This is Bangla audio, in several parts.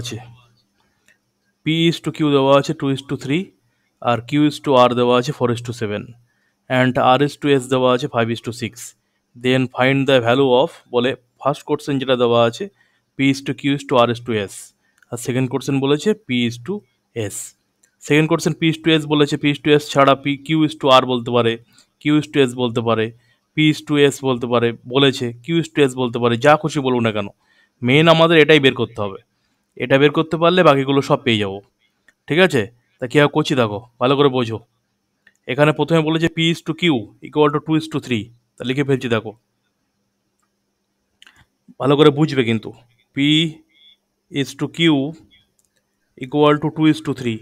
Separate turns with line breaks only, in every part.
আছে পি ইস টু কিউ দেওয়া আছে টু ইস টু থ্রি আর কিউ ইস টু আর দেওয়া আছে four is to seven and r is to s দেওয়া আছে five is to six then find the value of বলে ফার্স্ট কোর্সেন যেটা দেওয়া আছে p is to q is to r s to s আর সেকেন্ড কোর্সেন বলেছে p is to s second question p is to s বলেছে পি ইস টু এস ছাড়া p q is to r বলতে পারে কিউ ইস টু এস বলতে পারে পি ইস টু এস বলতে পারে বলেছে কিউ ইস টু এস বলতে পারে যা খুশি বলুন না কেন মেন আমাদের এটাই বের করতে হবে এটা বের করতে পারলে বাকিগুলো সব পেয়ে যাবো ঠিক আছে তা কীভাবে করছি দেখো ভালো করে বোঝো এখানে প্রথমে বলেছে p is to q equal to two is to three তা লিখে ফেলছি দেখো ভালো করে বুঝবে কিন্তু p is to q equal to two is to three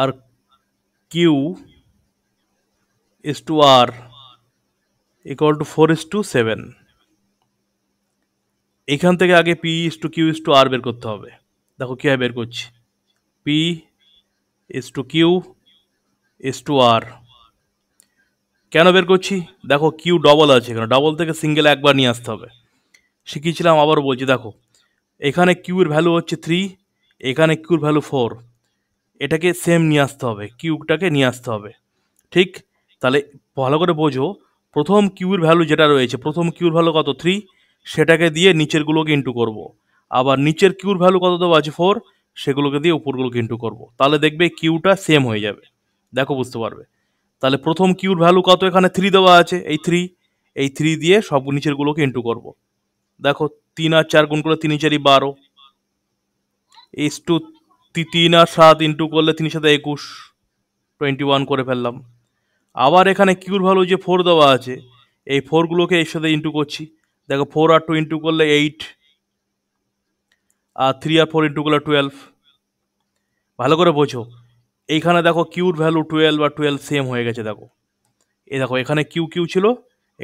আর q is to r equal to four is to seven এখান থেকে আগে p is to q is to r বের করতে হবে দেখো কীভাবে বের করছি p is to q is to r কেন বের করছি দেখো কিউ ডবল আছে এখানে ডবল থেকে সিঙ্গেল একবার নিয়ে আসতে হবে শিখিয়েছিলাম আবারও বলছি দেখো এখানে কিউর ভ্যালু হচ্ছে থ্রি এখানে কিউর ভ্যালু ফোর এটাকে সেম নিয়ে আসতে হবে কিউটাকে নিয়ে আসতে হবে ঠিক তাহলে ভালো করে বোঝো প্রথম কিউর ভ্যালু যেটা রয়েছে প্রথম কিউর ভ্যালু কত থ্রি সেটাকে দিয়ে নিচেরগুলোকে ইন্টু করব। আবার নিচের কিউর ভ্যালু কত দেবো আছে ফোর সেগুলোকে দিয়ে উপরগুলোকে ইন্টু করব। তাহলে দেখবে কিউটা সেম হয়ে যাবে দেখো বুঝতে পারবে তাহলে প্রথম কিউর ভ্যালু কত এখানে থ্রি দেওয়া আছে এই থ্রি এই থ্রি দিয়ে সব নিচেরগুলোকে ইন্টু করব। দেখো তিন আর চার গুণ করলে তিন চারি বারো এইস টু তিন আর সাত ইন্টু করলে তিনের সাথে একুশ টোয়েন্টি ওয়ান করে ফেললাম আবার এখানে কিউর ভ্যালু যে ফোর দেওয়া আছে এই ফোরগুলোকে এর সাথে ইন্টু করছি দেখো ফোর আর টু ইন্টু করলে এইট আর থ্রি আর ফোর ইন্টু করলে টুয়েলভ ভালো করে বোঝো এইখানে দেখো কিউর ভ্যালু টুয়েলভ আর টুয়েলভ সেম হয়ে গেছে দেখো এই দেখো এখানে কিউ কিউ ছিল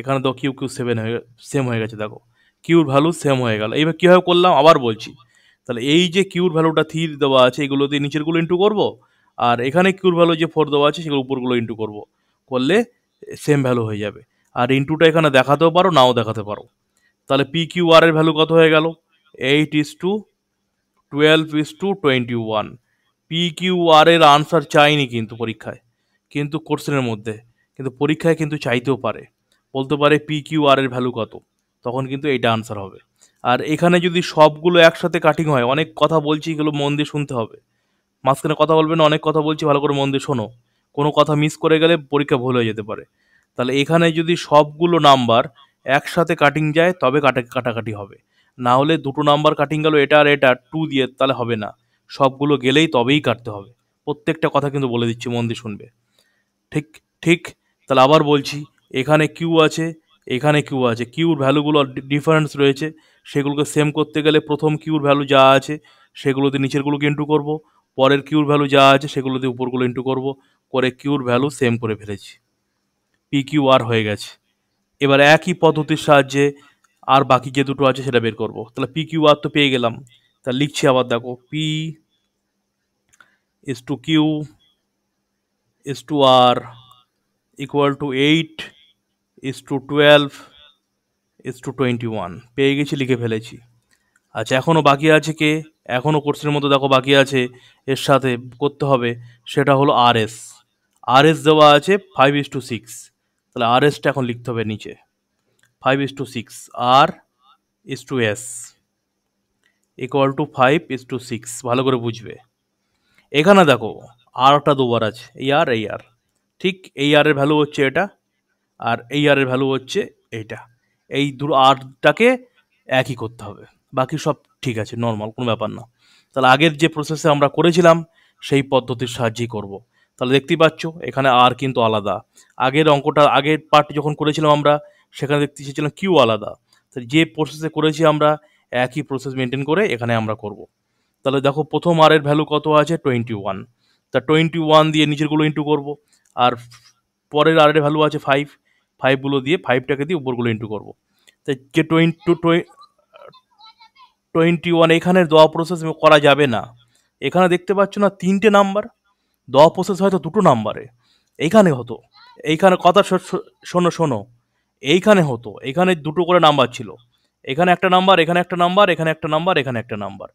এখানে দেখো কিউ কিউ সেভেন হয়ে সেম হয়ে গেছে দেখো কিউর ভ্যালু সেম হয়ে গেল এইভাবে কীভাবে করলাম আবার বলছি তাহলে এই যে কিউর ভ্যালুটা থ্রি দেওয়া আছে এগুলো দিয়ে নিচেরগুলো ইন্টু করবো আর এখানে কিউর ভ্যালু যে ফোর দেওয়া আছে সেগুলো উপরগুলো ইন্টু করবো করলে সেম ভ্যালু হয়ে যাবে আর ইন্টুটা এখানে দেখাতেও পারো নাও দেখাতে পারো তাহলে পি কিউ আর এর ভ্যালু কত হয়ে গেল eight is to twelve is to twenty one p q r এর আনসার চাইনি কিন্তু পরীক্ষায় কিন্তু কোর্সের মধ্যে কিন্তু পরীক্ষায় কিন্তু চাইতেও পারে বলতে পারে পি কিউ আর এর ভ্যালু কত তখন কিন্তু এইটা আনসার হবে আর এখানে যদি সবগুলো একসাথে কাটিং হয় অনেক কথা বলছি এগুলো মন দিয়ে শুনতে হবে মাঝখানে কথা বলবেন অনেক কথা বলছি ভালো করে মন দিয়ে শোনো কোনো কথা মিস করে গেলে পরীক্ষা ভুল হয়ে যেতে পারে তাহলে এখানে যদি সবগুলো নাম্বার একসাথে কাটিং যায় তবে কাটা কাটাকাটি হবে না হলে দুটো নাম্বার কাটিং গেল এটা আর এটা টু দিয়ে তাহলে হবে না সবগুলো গেলেই তবেই কাটতে হবে প্রত্যেকটা কথা কিন্তু বলে দিচ্ছি মন দিয়ে শুনবে ঠিক ঠিক তাহলে আবার বলছি এখানে কিউ আছে এখানে কিউ আছে কিউর ভ্যালুগুলো ডিফারেন্স রয়েছে সেগুলোকে সেম করতে গেলে প্রথম কিউর ভ্যালু যা আছে সেগুলোতে নিচেরগুলোকে ইন্টু করব পরের কিউর ভ্যালু যা আছে সেগুলোতে উপরগুলো ইন্টু করব করে কিউর ভ্যালু সেম করে ফেলেছি পি কিউ আর হয়ে গেছে এবার একই পদ্ধতির সাহায্যে আর বাকি যে দুটো আছে সেটা বের করব তাহলে পি কিউ আর তো পেয়ে গেলাম তা লিখছি আবার দেখো p is to q is to r equal to eight is to twelve is to twenty one পেয়ে গেছি লিখে ফেলেছি আচ্ছা এখনও বাকি আছে কে এখনও কোর্সের মতো দেখো বাকি আছে এর সাথে করতে হবে সেটা হলো আর এস আর এস দেওয়া আছে ফাইভ ইস টু সিক্স তাহলে আর এসটা এখন লিখতে হবে নিচে five is to six r is to s equal to five is to six ভালো করে বুঝবে এখানে দেখো আরটা দুবার আছে এই আর এই আর ঠিক এই আরের ভ্যালু হচ্ছে এটা আর এই আরের ভ্যালু হচ্ছে এইটা এই দু আরটাকে একই করতে হবে বাকি সব ঠিক আছে নর্মাল কোনো ব্যাপার না তাহলে আগের যে প্রসেসে আমরা করেছিলাম সেই পদ্ধতির সাহায্যেই করব তাহলে দেখতেই পাচ্ছ এখানে আর কিন্তু আলাদা আগের অঙ্কটা আগের পার্ট যখন করেছিলাম আমরা সেখানে দেখতে চেয়েছিলাম কিউ আলাদা তাহলে যে প্রসেসে করেছি আমরা একই প্রসেস মেনটেন করে এখানে আমরা করব। তাহলে দেখো প্রথম আর এর ভ্যালু কত আছে টোয়েন্টি ওয়ান তা টোয়েন্টি ওয়ান দিয়ে নিচেরগুলো ইন্টু করব আর পরের আরের ভ্যালু আছে ফাইভ ফাইভগুলো দিয়ে ফাইভটাকে দিয়ে উপরগুলো ইন্টু করব। তাই যে টোয়েন্টি টু টোয়েন্টি ওয়ান এখানের দেওয়া প্রসেস করা যাবে না এখানে দেখতে পাচ্ছ না তিনটে নাম্বার দ প্রসেস হয়তো দুটো নাম্বারে এইখানে হতো এইখানে কথা শোনো শোনো এইখানে হতো এখানে দুটো করে নাম্বার ছিল এখানে একটা নাম্বার এখানে একটা নাম্বার এখানে একটা নাম্বার এখানে একটা নাম্বার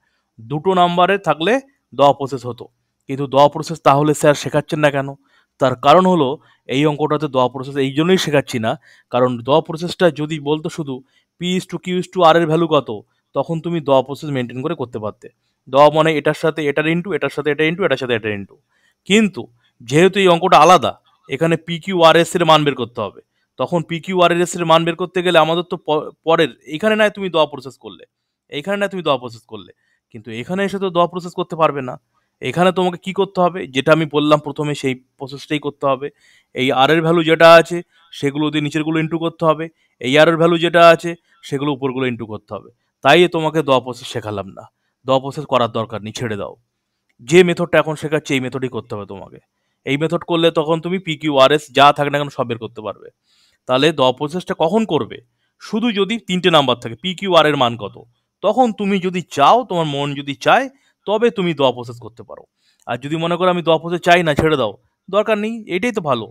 দুটো নাম্বারে থাকলে দ প্রসেস হতো কিন্তু দ প্রসেস তাহলে স্যার শেখাচ্ছেন না কেন তার কারণ হলো এই অঙ্কটাতে দ প্রসেস এই জন্যই শেখাচ্ছি না কারণ দ প্রসেসটা যদি বলতো শুধু p is to q is to r এর ভ্যালু কত তখন তুমি দ প্রসেস মেনটেন করে করতে পারতে দ মানে এটার সাথে এটার ইন্টু এটার সাথে এটা ইন্টু এটার সাথে এটা ইন্টু কিন্তু যেহেতু এই অঙ্কটা আলাদা এখানে পি কিউ আর এস এর মান বের করতে হবে তখন পি কিউ আর এস এর মান বের করতে গেলে আমাদের তো পরের এখানে নয় তুমি দোয়া প্রসেস করলে এখানে নয় তুমি দোয়া প্রসেস করলে কিন্তু এখানে এসে তো দোয়া প্রসেস করতে পারবে না এখানে তোমাকে কি করতে হবে যেটা আমি বললাম প্রথমে সেই প্রসেসটাই করতে হবে এই আর এর ভ্যালু যেটা আছে সেগুলো দিয়ে নিচেরগুলো ইনটু করতে হবে এই আর এর ভ্যালু যেটা আছে সেগুলো উপরগুলো ইনটু করতে হবে তাই তোমাকে দোয়া প্রসেস শেখালাম না দোয়া প্রসেস করার দরকার নেই ছেড়ে দাও যে মেথডটা এখন শেখাচ্ছে এই মেথডই করতে হবে তোমাকে এই মেথড করলে তখন তুমি পি কিউ আর এস যা থাক না কেন সব বের করতে পারবে তাহলে দ প্রসেসটা কখন করবে শুধু যদি তিনটে নাম্বার থাকে পি কিউ আর এর মান কত তখন তুমি যদি চাও তোমার মন যদি চায় তবে তুমি দ প্রসেস করতে পারো আর যদি মনে করো আমি দ প্রসেস চাই না ছেড়ে দাও দরকার নেই এটাই তো ভালো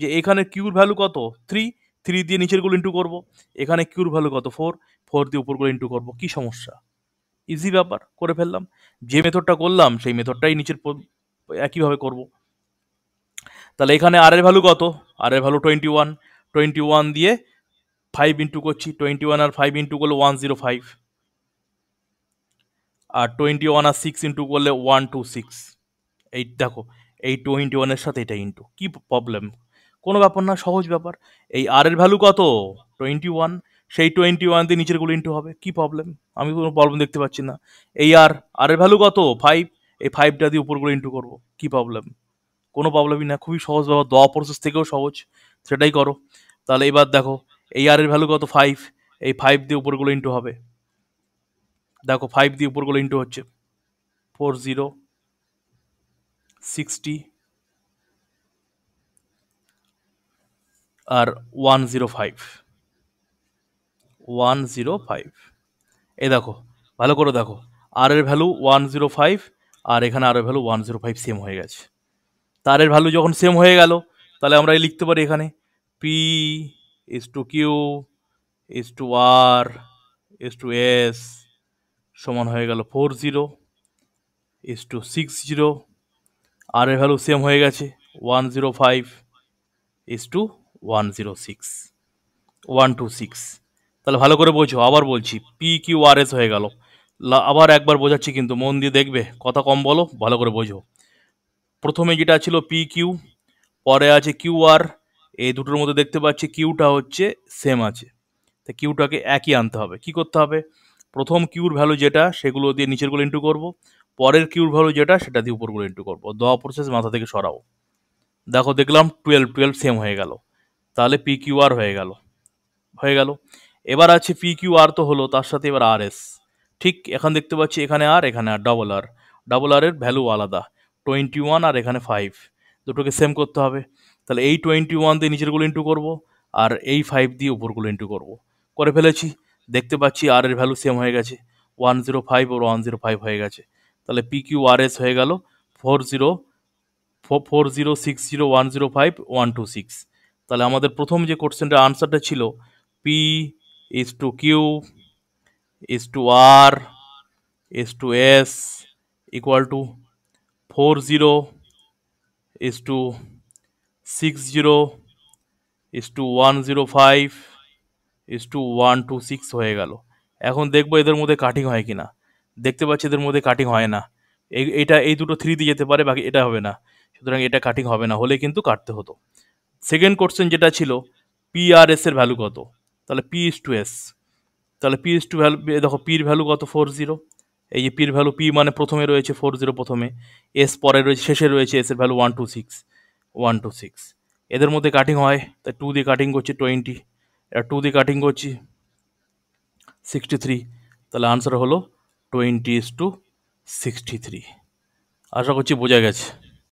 যে এখানে কিউর ভ্যালু কত থ্রি থ্রি দিয়ে গুলো ইন্টু করবো এখানে কিউর ভ্যালু কত ফোর ফোর দিয়ে উপরগুলো ইন্টু করবো কী সমস্যা ইজি ব্যাপার করে ফেললাম যে মেথডটা করলাম সেই মেথডটাই নিচের একইভাবে করব তাহলে এখানে আর এর ভ্যালু কত আর এর value twenty one twenty one দিয়ে ফাইভ ইন্টু করছি টোয়েন্টি ওয়ান আর ফাইভ ইন্টু করলে ওয়ান জিরো ফাইভ আর টোয়েন্টি ওয়ান আর সিক্স ইন্টু করলে ওয়ান টু সিক্স এই দেখো এই টোয়েন্টি ওয়ানের সাথে এটা ইন্টু কী প্রবলেম কোনো ব্যাপার না সহজ ব্যাপার এই আর এর ভ্যালু কত টোয়েন্টি ওয়ান সেই টোয়েন্টি ওয়ান দিয়ে গুলো ইন্টু হবে কি প্রবলেম আমি কোনো প্রবলেম দেখতে পাচ্ছি না এই আর আর ভ্যালু কত ফাইভ এই ফাইভটা দিয়ে উপরগুলো ইন্টু করবো কি প্রবলেম কোনো প্রবলেমই না খুবই সহজ ব্যাপার দ প্রসেস থেকেও সহজ সেটাই করো তাহলে এবার দেখো এই আর এর ভ্যালু কত ফাইভ এই ফাইভ দিয়ে উপরগুলো ইন্টু হবে দেখো ফাইভ দিয়ে উপরগুলো ইন্টু হচ্ছে ফোর জিরো সিক্সটি আর one zero five one zero five এ দেখো ভালো করে দেখো আর এর ভ্যালু ওয়ান জিরো ফাইভ আর এখানে আর এর value one zero five same হয়ে গেছে তারের এর ভ্যালু যখন সেম হয়ে গেল তাহলে আমরা লিখতে পারি এখানে p is to q is to r is to s সমান হয়ে গেল four zero is to six zero r এর ভ্যালু সেম হয়ে গেছে one zero five is to one zero six one two six তাহলে ভালো করে বোঝো আবার বলছি পি কিউ আর এস হয়ে গেল আবার একবার বোঝাচ্ছি কিন্তু মন দিয়ে দেখবে কথা কম বলো ভালো করে বোঝো প্রথমে যেটা ছিল পি কিউ পরে আছে কিউ আর এই দুটোর মধ্যে দেখতে পাচ্ছি কিউটা হচ্ছে সেম আছে তা কিউটাকে একই আনতে হবে কি করতে হবে প্রথম কিউর ভ্যালু যেটা সেগুলো দিয়ে নিচেরগুলো ইন্টু করব পরের কিউর ভ্যালু যেটা সেটা দিয়ে উপরগুলো ইন্টু করবো দেওয়া প্রসেস মাথা থেকে সরাও দেখো দেখলাম টুয়েলভ টুয়েলভ সেম হয়ে গেল তাহলে পি কিউ আর হয়ে গেল হয়ে গেল এবার আছে পি কিউ আর তো হলো তার সাথে এবার আর এস ঠিক এখন দেখতে পাচ্ছি এখানে আর এখানে আর ডবল আর ডবল আরের ভ্যালু আলাদা টোয়েন্টি ওয়ান আর এখানে ফাইভ দুটোকে সেম করতে হবে তাহলে এই টোয়েন্টি ওয়ান দিয়ে নিচেরগুলো ইন্টু করব আর এই ফাইভ দিয়ে উপরগুলো ইন্টু করবো করে ফেলেছি দেখতে পাচ্ছি আর এর ভ্যালু সেম হয়ে গেছে ওয়ান জিরো ফাইভ ওর ওয়ান জিরো ফাইভ হয়ে গেছে তাহলে পি কিউ আর এস হয়ে গেল four zero four zero six zero one zero five one two six তাহলে আমাদের প্রথম যে কোশ্চেনটার আনসারটা ছিল p is to q is to r is to s equal to 40 is to 60 is to 105 is to 126 হয়ে গেল এখন দেখবো এদের মধ্যে কাটিং হয় কিনা দেখতে পাচ্ছি এদের মধ্যে কাটিং হয় না এটা এই দুটো থ্রি দিয়ে যেতে পারে বাকি এটা হবে না সুতরাং এটা কাটিং হবে না হলে কিন্তু কাটতে হতো সেকেন্ড কোশ্চেন যেটা ছিল পিআরএস এর ভ্যালু কত তাহলে পি ইস টু এস তাহলে পি ইস টু ভ্যালু দেখো পির ভ্যালু কত ফোর জিরো এই যে পির ভ্যালু পি মানে প্রথমে রয়েছে ফোর জিরো প্রথমে এস পরে রয়েছে শেষে রয়েছে এসের value one two six one two six এদের মধ্যে কাটিং হয় তাই টু দিয়ে কাটিং করছি টোয়েন্টি এটা টু দিয়ে কাটিং করছি সিক্সটি থ্রি তাহলে আনসার হলো twenty is to sixty three আশা করছি বোঝা গেছে